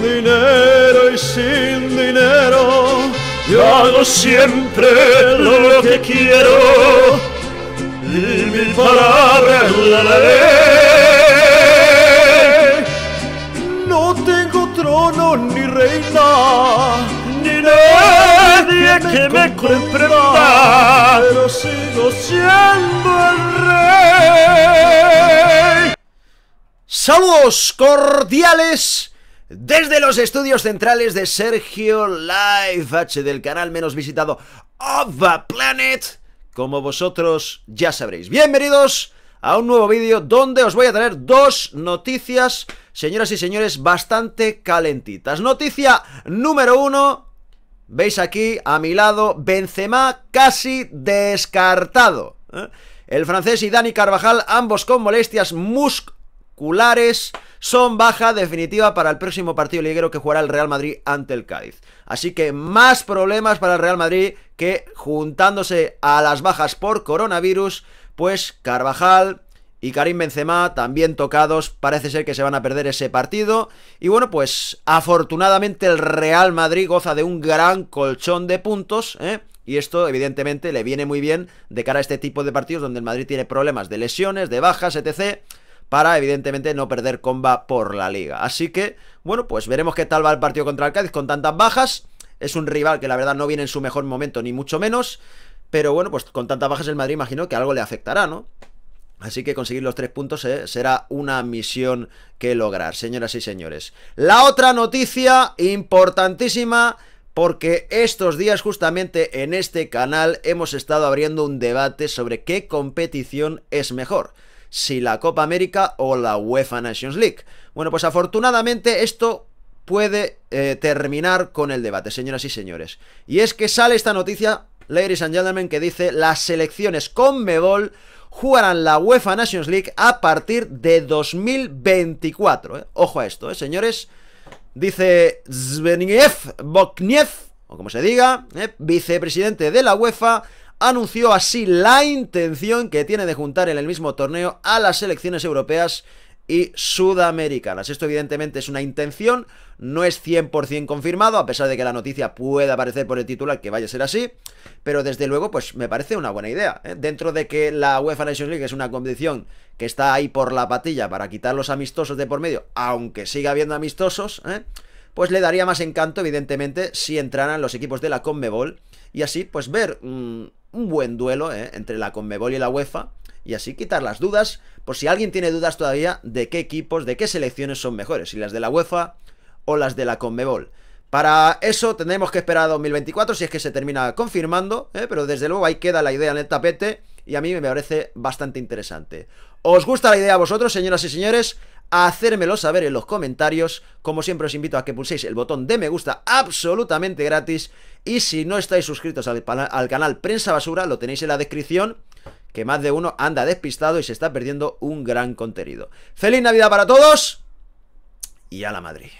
dinero y sin dinero, yo hago siempre lo que quiero y mi palabra la ley. No tengo trono ni reina, ni nadie que me comprenda, pero sigo siendo el rey. Saludos cordiales desde los estudios centrales de Sergio Live H del canal menos visitado of the planet, como vosotros ya sabréis. Bienvenidos a un nuevo vídeo donde os voy a traer dos noticias, señoras y señores, bastante calentitas. Noticia número uno, veis aquí a mi lado, Benzema casi descartado. ¿eh? El francés y Dani Carvajal, ambos con molestias musculares son baja definitiva para el próximo partido liguero que jugará el Real Madrid ante el Cádiz. Así que más problemas para el Real Madrid que juntándose a las bajas por coronavirus, pues Carvajal, y Karim Benzema también tocados, parece ser que se van a perder ese partido. Y bueno, pues afortunadamente el Real Madrid goza de un gran colchón de puntos, ¿eh? Y esto evidentemente le viene muy bien de cara a este tipo de partidos donde el Madrid tiene problemas de lesiones, de bajas, etc para evidentemente no perder comba por la liga. Así que, bueno, pues veremos qué tal va el partido contra el Cádiz con tantas bajas. Es un rival que la verdad no viene en su mejor momento, ni mucho menos. Pero bueno, pues con tantas bajas el Madrid imagino que algo le afectará, ¿no? Así que conseguir los tres puntos eh, será una misión que lograr, señoras y señores. La otra noticia importantísima, porque estos días justamente en este canal hemos estado abriendo un debate sobre qué competición es mejor si la Copa América o la UEFA Nations League. Bueno, pues afortunadamente esto puede eh, terminar con el debate, señoras y señores. Y es que sale esta noticia, ladies and gentlemen, que dice las selecciones con Mebol jugarán la UEFA Nations League a partir de 2024. ¿eh? Ojo a esto, ¿eh? señores. Dice Zbigniew Bokniev, o como se diga, vicepresidente de la UEFA, anunció así la intención que tiene de juntar en el mismo torneo a las selecciones europeas y sudamericanas. Esto evidentemente es una intención, no es 100% confirmado, a pesar de que la noticia pueda aparecer por el titular que vaya a ser así, pero desde luego pues me parece una buena idea. ¿eh? Dentro de que la UEFA Nations League es una competición que está ahí por la patilla para quitar los amistosos de por medio, aunque siga habiendo amistosos, ¿eh? pues le daría más encanto evidentemente si entraran los equipos de la Conmebol y así pues ver... Mm, un buen duelo ¿eh? entre la Conmebol y la UEFA y así quitar las dudas por si alguien tiene dudas todavía de qué equipos, de qué selecciones son mejores, si las de la UEFA o las de la Conmebol. Para eso tendremos que esperar a 2024 si es que se termina confirmando, ¿eh? pero desde luego ahí queda la idea en el tapete y a mí me parece bastante interesante. ¿Os gusta la idea a vosotros, señoras y señores? hacérmelo saber en los comentarios. Como siempre os invito a que pulséis el botón de me gusta absolutamente gratis. Y si no estáis suscritos al, al canal Prensa Basura, lo tenéis en la descripción que más de uno anda despistado y se está perdiendo un gran contenido. ¡Feliz Navidad para todos! Y a la Madrid.